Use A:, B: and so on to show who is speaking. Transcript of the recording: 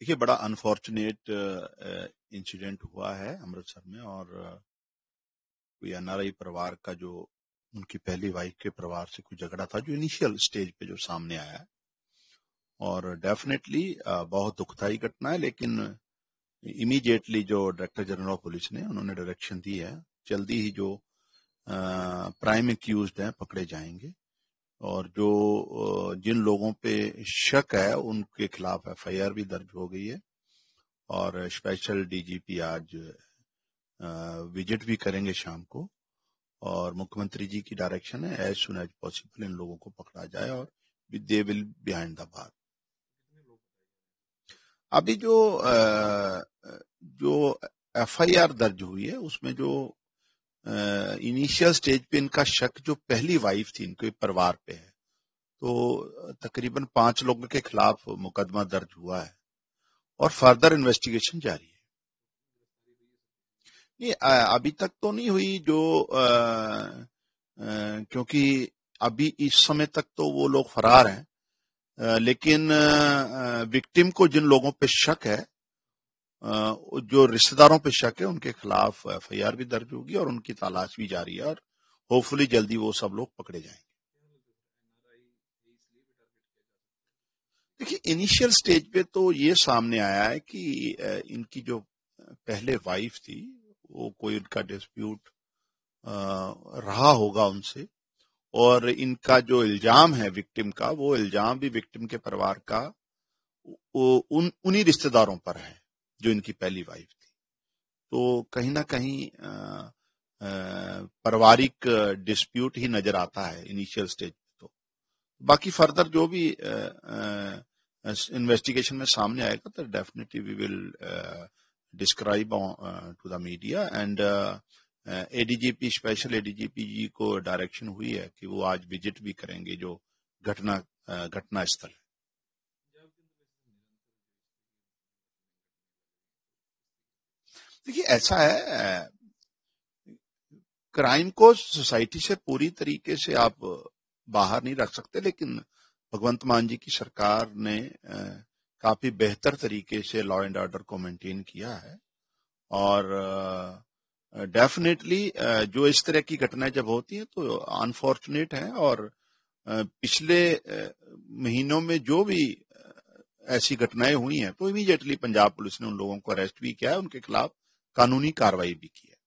A: देखिए बड़ा unfortunate incident हुआ है अमृतसर में और कोई एनआरआई परिवार का जो उनकी पहली वाइफ के परिवार से कोई झगड़ा था जो इनिशियल स्टेज पे जो सामने आया है और डेफिनेटली बहुत दुखदायी घटना है लेकिन इमीडिएटली जो डायरेक्टर जनरल ऑफ पुलिस ने उन्होंने डायरेक्शन दी है जल्दी ही जो प्राइम एक्यूज हैं पकड़े जाएंगे और जो जिन लोगों पे शक है उनके खिलाफ आर भी दर्ज हो गई है और स्पेशल डीजीपी आज विजिट भी करेंगे शाम को और मुख्यमंत्री जी की डायरेक्शन है एज सुन एज पॉसिबल इन लोगों को पकड़ा जाए और they will behind the bar अभी जो जो एफआईआर दर्ज हुई है उसमें जो इनिशियल स्टेज पे इनका शक जो पहली वाइफ थी इनके परिवार पे है तो तकरीबन पांच लोगों के खिलाफ मुकदमा दर्ज हुआ है और फर्दर इन्वेस्टिगेशन जारी है नहीं अभी तक तो नहीं हुई जो आ, आ, क्योंकि अभी इस समय तक तो वो लोग फरार हैं लेकिन विक्टिम को जिन लोगों पे शक है जो रिश्तेदारों पे शक है उनके खिलाफ एफ आई आर भी दर्ज होगी और उनकी तलाश भी जारी है और होपफुली जल्दी वो सब लोग पकड़े जाएंगे देखिए इनिशियल स्टेज पे तो ये सामने आया है कि इनकी जो पहले वाइफ थी वो कोई उनका डिस्प्यूट रहा होगा उनसे और इनका जो इल्जाम है विक्टिम का वो इल्जाम भी विक्टिम के परिवार का उन उन्हीं रिश्तेदारों पर है जो इनकी पहली वाइफ थी तो कहीं ना कहीं पारिवारिक डिस्प्यूट ही नजर आता है इनिशियल स्टेज तो बाकी फर्दर जो भी इन्वेस्टिगेशन में सामने आएगा तो definitely we will describe to the media and ADGP special ADGP ji को डायरेक्शन हुई है कि वो आज विजिट भी करेंगे जो घटना घटना स्थल है देखिए ऐसा है क्राइम को सोसाइटी से पूरी तरीके से आप बाहर नहीं रख सकते लेकिन भगवंत मान जी की सरकार ने काफी बेहतर तरीके से लॉ एंड ऑर्डर को मेंटेन किया है और डेफिनेटली जो इस तरह की घटनाएं जब होती हैं तो अनफॉर्चुनेट है और पिछले महीनों में जो भी ऐसी घटनाएं हुई हैं तो इमीडिएटली पंजाब पुलिस ने उन लोगों को अरेस्ट भी किया है उनके खिलाफ Կանոնի կարգավիճակի